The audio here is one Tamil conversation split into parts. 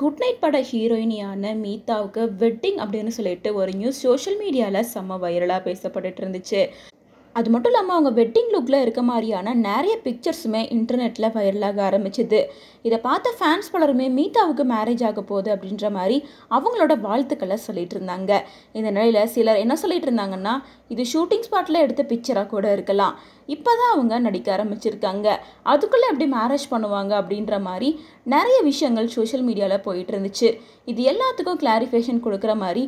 குட் நைட் பட ஹீரோயினியான மீதாவுக்கு வெட்டிங் அப்படின்னு சொல்லிட்டு ஒரு நியூஸ் சோஷியல் மீடியாவில் செம்ம வைரலாக பேசப்பட்டுட்டு இருந்துச்சு அது மட்டும் இல்லாமல் அவங்க வெட்டிங் லுக்கில் இருக்க மாதிரியான நிறைய பிக்சர்ஸுமே இன்டர்நெட்டில் வைரலாக ஆரம்பிச்சிது இதை பார்த்த ஃபேன்ஸ் பலருமே மீதாவுக்கு மேரேஜ் ஆக போகுது அப்படின்ற மாதிரி அவங்களோட வாழ்த்துக்களை சொல்லிட்டு இருந்தாங்க இந்த நிலையில் சிலர் என்ன சொல்லிட்டு இருந்தாங்கன்னா இது ஷூட்டிங் ஸ்பாட்டில் எடுத்த பிக்சராக கூட இருக்கலாம் இப்போ தான் அவங்க நடிக்க ஆரம்பிச்சிருக்காங்க அதுக்குள்ளே எப்படி மேரேஜ் பண்ணுவாங்க அப்படின்ற மாதிரி நிறைய விஷயங்கள் சோஷியல் மீடியாவில் போயிட்டு இருந்துச்சு இது எல்லாத்துக்கும் கிளாரிஃபிகேஷன் கொடுக்குற மாதிரி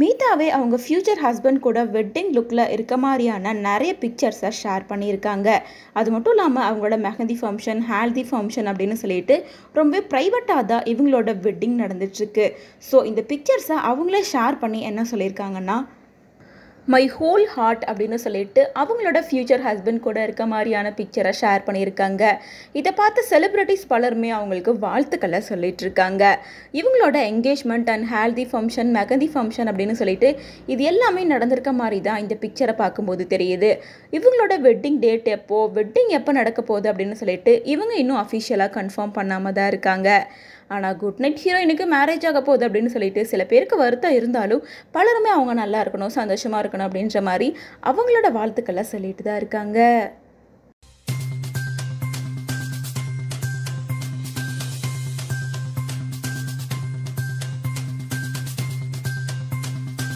மீதாவே அவங்க ஃப்யூச்சர் ஹஸ்பண்ட் கூட வெட்டிங் லுக்கில் இருக்க மாதிரியான நிறைய பிக்சர்ஸை ஷேர் பண்ணியிருக்காங்க அது மட்டும் இல்லாமல் அவங்களோட மெஹந்தி ஃபங்க்ஷன் ஹால்தி ஃபங்க்ஷன் அப்படின்னு சொல்லிட்டு ரொம்ப ப்ரைவேட்டாக தான் இவங்களோட வெட்டிங் நடந்துட்டுருக்கு ஸோ இந்த பிக்சர்ஸை அவங்களே ஷேர் பண்ணி என்ன சொல்லியிருக்காங்கன்னா மை ஹோல் ஹார்ட் அப்படின்னு சொல்லிட்டு அவங்களோட ஃப்யூச்சர் ஹஸ்பண்ட் கூட இருக்க மாதிரியான பிக்சரை ஷேர் பண்ணியிருக்காங்க இதை பார்த்து செலிப்ரிட்டிஸ் பலருமே அவங்களுக்கு வாழ்த்துக்களை சொல்லிட்டு இருக்காங்க இவங்களோட engagement and haldi function mehndi function அப்படின்னு சொல்லிட்டு இது எல்லாமே நடந்திருக்க மாதிரி தான் இந்த பிக்சரை பார்க்கும்போது தெரியுது இவங்களோட வெட்டிங் டேட் எப்போ வெட்டிங் எப்போ நடக்க போகுது அப்படின்னு சொல்லிட்டு இவங்க இன்னும் அஃபிஷியலாக கன்ஃபார்ம் பண்ணாமல் தான் இருக்காங்க ஆனால் குட் நைட் ஹீரோயினுக்கு மேரேஜ் ஆக போகுது அப்படின்னு சொல்லிட்டு சில பேருக்கு வருத்தம் இருந்தாலும் பலருமே அவங்க நல்லா இருக்கணும் சந்தோஷமாக இருக்கணும் அப்படின்ற மாதிரி அவங்களோட வாழ்த்துக்கள்லாம் சொல்லிட்டு தான் இருக்காங்க